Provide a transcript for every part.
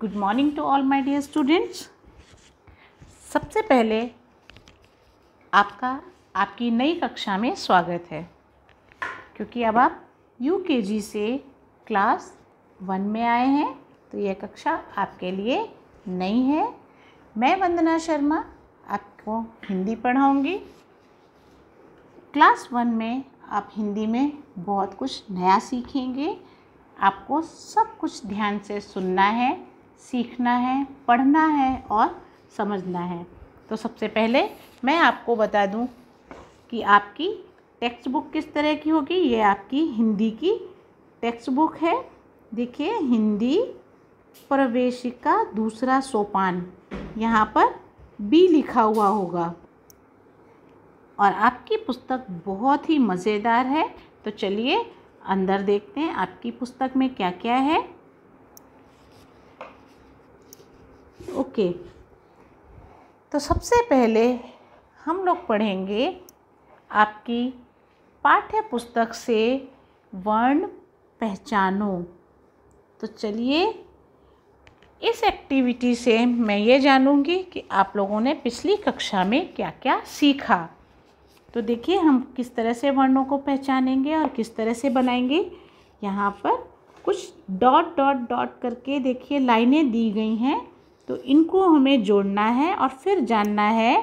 Good morning to all my dear students सबसे पहले आपका आपकी नई कक्षा में स्वागत है क्योंकि अब आप यू से क्लास वन में आए हैं तो यह कक्षा आपके लिए नई है मैं वंदना शर्मा आपको हिंदी पढ़ाऊंगी क्लास वन में आप हिंदी में बहुत कुछ नया सीखेंगे आपको सब कुछ ध्यान से सुनना है सीखना है पढ़ना है और समझना है तो सबसे पहले मैं आपको बता दूं कि आपकी टेक्स्ट बुक किस तरह की होगी ये आपकी हिंदी की टेक्स्ट बुक है देखिए हिंदी प्रवेशिका दूसरा सोपान यहाँ पर बी लिखा हुआ होगा और आपकी पुस्तक बहुत ही मज़ेदार है तो चलिए अंदर देखते हैं आपकी पुस्तक में क्या क्या है ओके तो सबसे पहले हम लोग पढ़ेंगे आपकी पाठ्य पुस्तक से वर्ण पहचानो तो चलिए इस एक्टिविटी से मैं ये जानूंगी कि आप लोगों ने पिछली कक्षा में क्या क्या सीखा तो देखिए हम किस तरह से वर्णों को पहचानेंगे और किस तरह से बनाएंगे यहाँ पर कुछ डॉट डॉट डॉट करके देखिए लाइनें दी गई हैं तो इनको हमें जोड़ना है और फिर जानना है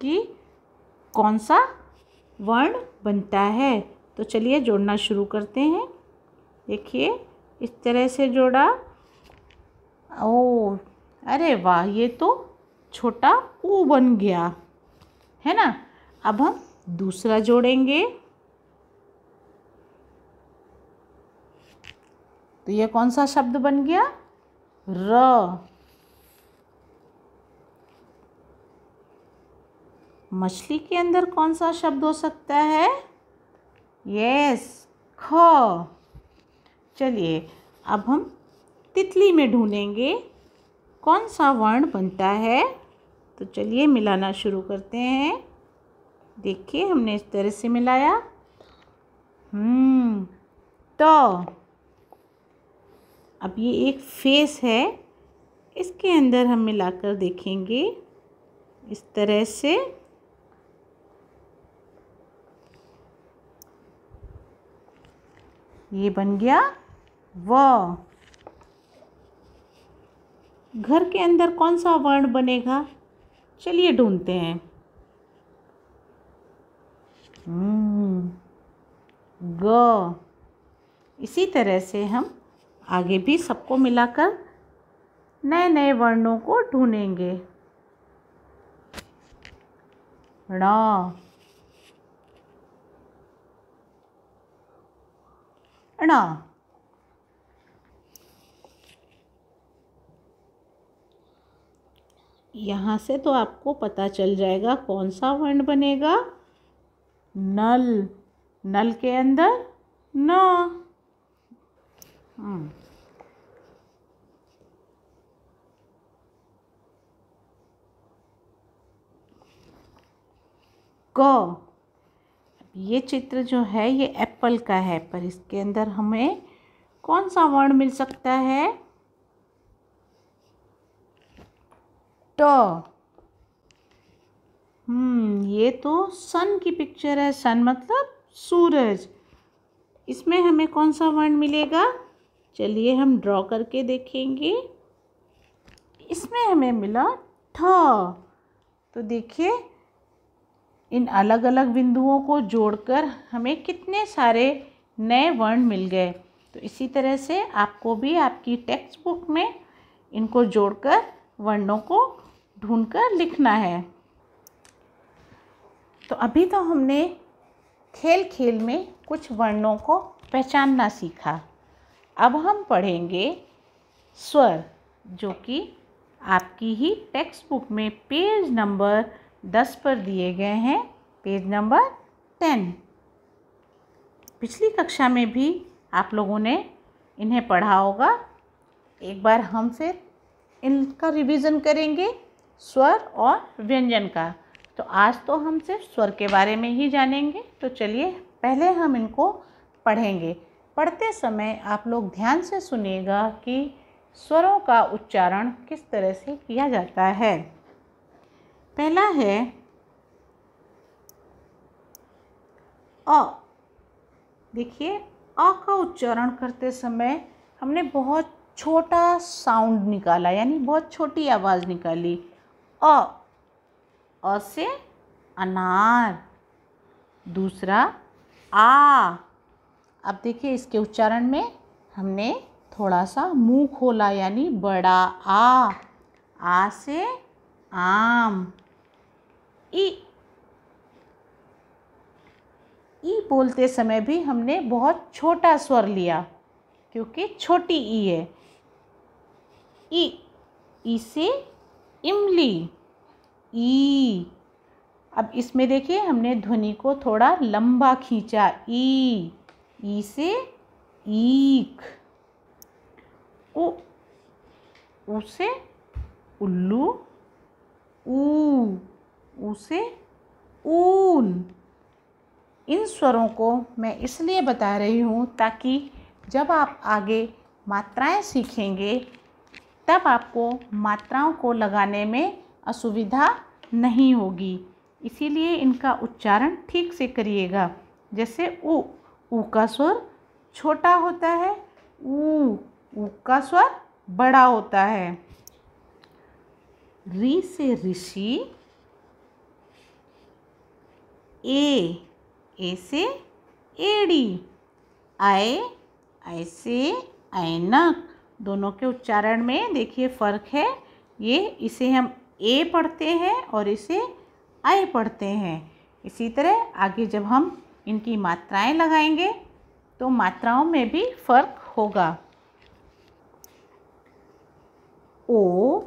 कि कौन सा वर्ण बनता है तो चलिए जोड़ना शुरू करते हैं देखिए इस तरह से जोड़ा ओ अरे वाह ये तो छोटा ऊ बन गया है ना अब हम दूसरा जोड़ेंगे तो ये कौन सा शब्द बन गया र मछली के अंदर कौन सा शब्द हो सकता है यस ख चलिए अब हम तितली में ढूंढेंगे कौन सा वर्ण बनता है तो चलिए मिलाना शुरू करते हैं देखिए हमने इस तरह से मिलाया हम्म तो अब ये एक फेस है इसके अंदर हम मिलाकर देखेंगे इस तरह से ये बन गया व घर के अंदर कौन सा वर्ण बनेगा चलिए ढूंढते हैं हम्म, ग इसी तरह से हम आगे भी सबको मिलाकर नए नए वर्णों को ढूंढेंगे ढूँढेंगे अणा यहां से तो आपको पता चल जाएगा कौन सा वर्ण बनेगा नल नल के अंदर न हम्म। क ये चित्र जो है ये एप्पल का है पर इसके अंदर हमें कौन सा वर्ड मिल सकता है ट हम्म ये तो सन की पिक्चर है सन मतलब सूरज इसमें हमें कौन सा वर्ण मिलेगा चलिए हम ड्रॉ करके देखेंगे इसमें हमें मिला ठ तो देखिए इन अलग अलग बिंदुओं को जोड़कर हमें कितने सारे नए वर्ण मिल गए तो इसी तरह से आपको भी आपकी टेक्स्ट बुक में इनको जोड़कर वर्णों को ढूंढकर लिखना है तो अभी तो हमने खेल खेल में कुछ वर्णों को पहचानना सीखा अब हम पढ़ेंगे स्वर जो कि आपकी ही टेक्स्ट बुक में पेज नंबर दस पर दिए गए हैं पेज नंबर टेन पिछली कक्षा में भी आप लोगों ने इन्हें पढ़ा होगा एक बार हम फिर इनका रिवीजन करेंगे स्वर और व्यंजन का तो आज तो हम सिर्फ स्वर के बारे में ही जानेंगे तो चलिए पहले हम इनको पढ़ेंगे पढ़ते समय आप लोग ध्यान से सुनिएगा कि स्वरों का उच्चारण किस तरह से किया जाता है पहला है अ देखिए अ का उच्चारण करते समय हमने बहुत छोटा साउंड निकाला यानी बहुत छोटी आवाज़ निकाली अ अ से अनार दूसरा आ अब देखिए इसके उच्चारण में हमने थोड़ा सा मुंह खोला यानी बड़ा आ आ से आम ई ई बोलते समय भी हमने बहुत छोटा स्वर लिया क्योंकि छोटी ई है ई ई से इमली ई अब इसमें देखिए हमने ध्वनि को थोड़ा लंबा खींचा ई ई से ईख उ, उसे उल्लू ऊ ऊ से ऊन इन स्वरों को मैं इसलिए बता रही हूँ ताकि जब आप आगे मात्राएं सीखेंगे तब आपको मात्राओं को लगाने में असुविधा नहीं होगी इसीलिए इनका उच्चारण ठीक से करिएगा जैसे उ ऊ का स्वर छोटा होता है ऊ ऊ का स्वर बड़ा होता है री से ऋषि ए ए से एडी आए आय से ऐनक दोनों के उच्चारण में देखिए फ़र्क है ये इसे हम ए पढ़ते हैं और इसे आई पढ़ते हैं इसी तरह आगे जब हम इनकी मात्राएं लगाएंगे तो मात्राओं में भी फ़र्क होगा ओ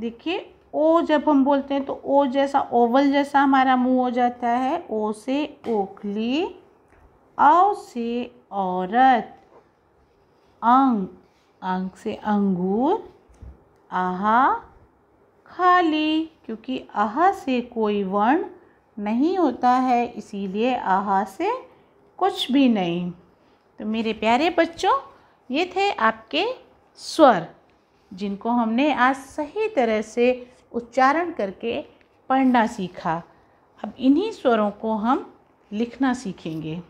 देखिए ओ जब हम बोलते हैं तो ओ जैसा ओवल जैसा हमारा मुंह हो जाता है ओ से ओखली औ से औरत अंग अंग से अंगूर आहा खाली क्योंकि आहा से कोई वर्ण नहीं होता है इसीलिए आहा से कुछ भी नहीं तो मेरे प्यारे बच्चों ये थे आपके स्वर जिनको हमने आज सही तरह से उच्चारण करके पढ़ना सीखा अब इन्हीं स्वरों को हम लिखना सीखेंगे